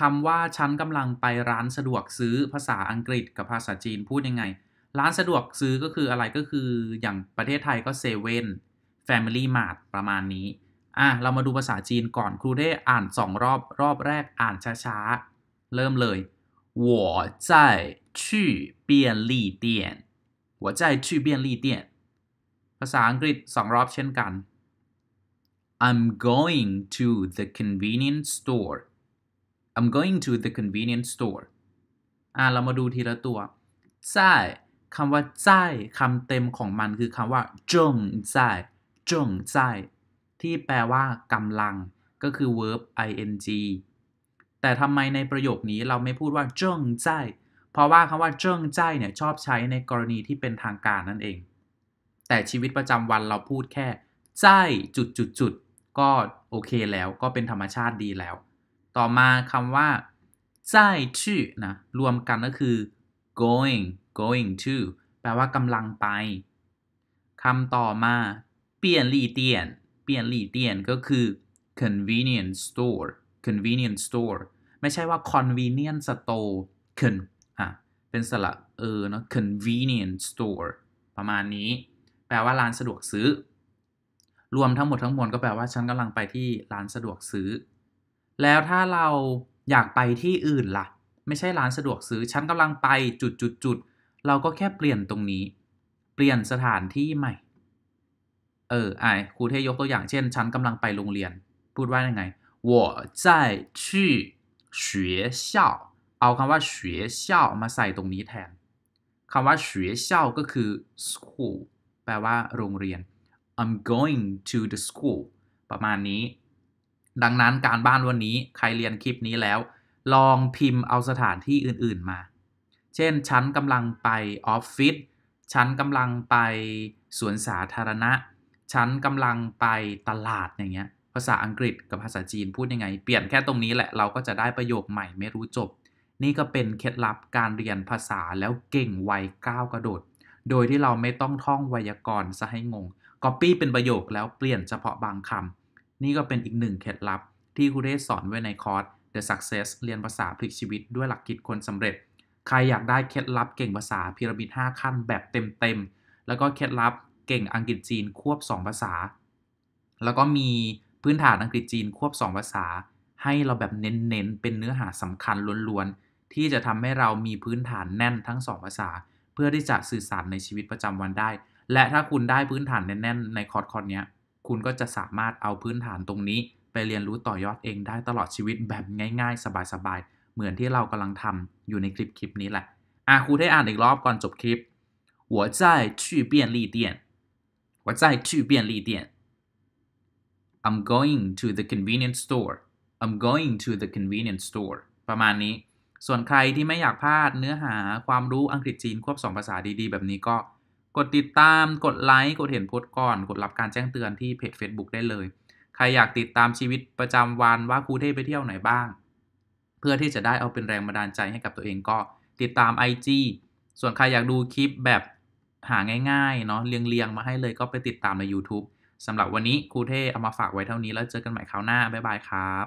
คำว่าฉันกำลังไปร้านสะดวกซื้อภาษาอังกฤษกับภาษาจีนพูดยังไง ร้านสะดวกซื้อก็คืออะไรก็คือ อย่างประเทศไทยก็เซเว่นแฟมิลี่มาร์ทประมาณนี้ อ่ะ เรามาดูภาษาจีนก่อนครูได้อ่าน 2 รอบรอบแรกอ่านช้าๆ เริ่มเลย我在去便利店我在去便利店ภาษาอังกฤษ2รอบเช่นกัน I'm going to the convenience store I'm going to the convenience store อ่า เรามาดูทีละตัว ใช่คำว่าใช่คำเต็มของมันคือคำว่าจงใช่จงใช่ที่แปลว่ากำลัง ก็คือ verb ing แต่ทำไมในประโยคนี้เราไม่พูดว่าจงใจเพราะว่าคำว่าจงใจเนี่ย ชอบใช้ในกรณีที่เป็นทางการนั่นเอง แต่ชีวิตประจำวันเราพูดแค่ใช่จุดจุดจุด ก็โอเคแล้วก็เป็นธรรมชาติดีแล้วต่อมาคำว่าจ่ายชื่อนะรวมกันก็คือ going going to แปลว่ากำลังไปคำต่อมา เปลี่ยนลีเตียน เปลี่ยนลีเตียนก็คือ convenience store convenience store ไม่ใช่ว่า convenience store con อ่ะเป็นสระเออเนาะ convenience store ประมาณนี้ แปลว่าร้านสะดวกซื้อ รวมทั้งหมดทั้งมวลก็แปลว่าฉันกำลังไปที่ร้านสะดวกซื้อแล้วถ้าเราอยากไปที่อื่นละ่ะ ไม่ใช่ร้านสะดวกซื้อฉันกำลังไปจุดจุดจุดเราก็แค่เปลี่ยนตรงนี้ เปลี่ยนสถานที่ใหม่ เออไอครูเทยกตัวอย่างเช่น ฉันกำลังไปโรงเรียน พูดว่ายังไง我在去学校เอาคำว่า学校มาใส่ตรงนี้แทนคำว่า学校ก็คือ school แปลว่าโรงเรียน I'm going to the school ประมาณนี้ดังนั้นการบ้านวันนี้ใครเรียนคลิปนี้แล้ว ลองพิมพ์เอาสถานที่อื่นๆมา เช่น ฉันกำลังไปออฟฟิศ ฉันกำลังไปสวนสาธารณะ ฉันกำลังไปตลาด อย่างเงี้ย ภาษาอังกฤษกับภาษาจีนพูดยังไง เปลี่ยนแค่ตรงนี้แหละเราก็จะได้ประโยคใหม่ไม่รู้จบ นี่ก็เป็นเคล็ดลับการเรียนภาษาแล้วเก่งไวก้าวกระโดด โดยที่เราไม่ต้องท่องไวยากรณ์ซะให้งง Copy เป็นประโยคแล้วเปลี่ยนเฉพาะบางคำนี่ก็เป็นอีกหนึ่งเคล็ดลับที่ครูเทศสอนไว้ในคอร์ส The Success เรียนภาษาพลิกชีวิตด้วยหลักคิดคนสำเร็จ ใครอยากได้เคล็ดลับเก่งภาษาพีระมิด 5 ขั้นแบบเต็มๆ แล้วก็เคล็ดลับเก่งอังกฤษจีนควบ 2 ภาษา แล้วก็มีพื้นฐานอังกฤษจีนควบ 2 ภาษา ให้เราแบบเน้นๆ เป็นเนื้อหาสำคัญล้วนๆ ที่จะทำให้เรามีพื้นฐานแน่นทั้ง2ภาษา เพื่อที่จะสื่อสารในชีวิตประจำวันได้ และถ้าคุณได้พื้นฐานแน่นๆ ในคอร์สคอร์สเนี้ยคุณก็จะสามารถเอาพื้นฐานตรงนี้ไปเรียนรู้ต่อยอดเองได้ตลอดชีวิตแบบง่ายๆ สบายๆ เหมือนที่เรากำลังทำอยู่ในคลิปคลิปนี้แหละ อ่ะครูให้อ่านอีกรอบก่อนจบคลิป我在去便利店我在去便利店 I'm going to the convenience store I'm going to the convenience store ประมาณนี้ ส่วนใครที่ไม่อยากพลาดเนื้อหาความรู้อังกฤษจีนควบสองภาษาดีๆ แบบนี้ก็กดติดตาม กดไลค์ กดเห็นโพสต์ก่อน กดรับการแจ้งเตือนที่เพจ Facebook ได้เลย ใครอยากติดตามชีวิตประจำวันว่าครูเทพไปเที่ยวไหนบ้าง เพื่อที่จะได้เอาเป็นแรงบันดาลใจให้กับตัวเองก็ติดตาม IG ส่วนใครอยากดูคลิปแบบหาง่ายๆ เนาะเรียงๆมาให้เลยก็ไปติดตามใน YouTube สำหรับวันนี้ครูเทเอามาฝากไว้เท่านี้แล้วเจอกันใหม่คราวหน้า บ๊ายบายครับ